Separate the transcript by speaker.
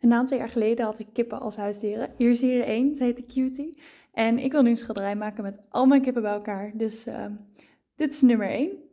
Speaker 1: Een aantal jaar geleden had ik kippen als huisdieren. Hier zie je er één, ze heet Cutie. En ik wil nu een schilderij maken met al mijn kippen bij elkaar. Dus ehm, dit is nummer één.